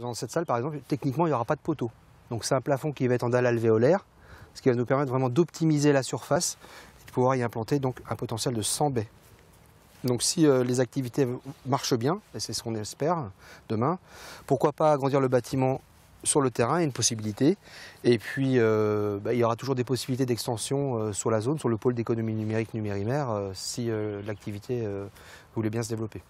Dans cette salle, par exemple, techniquement, il n'y aura pas de poteau. Donc c'est un plafond qui va être en dalle alvéolaire, ce qui va nous permettre vraiment d'optimiser la surface et de pouvoir y implanter donc un potentiel de 100 baies. Donc si euh, les activités marchent bien, et c'est ce qu'on espère demain, pourquoi pas agrandir le bâtiment sur le terrain, une possibilité. Et puis, euh, bah, il y aura toujours des possibilités d'extension euh, sur la zone, sur le pôle d'économie numérique numérimaire, si l'activité voulait bien se développer.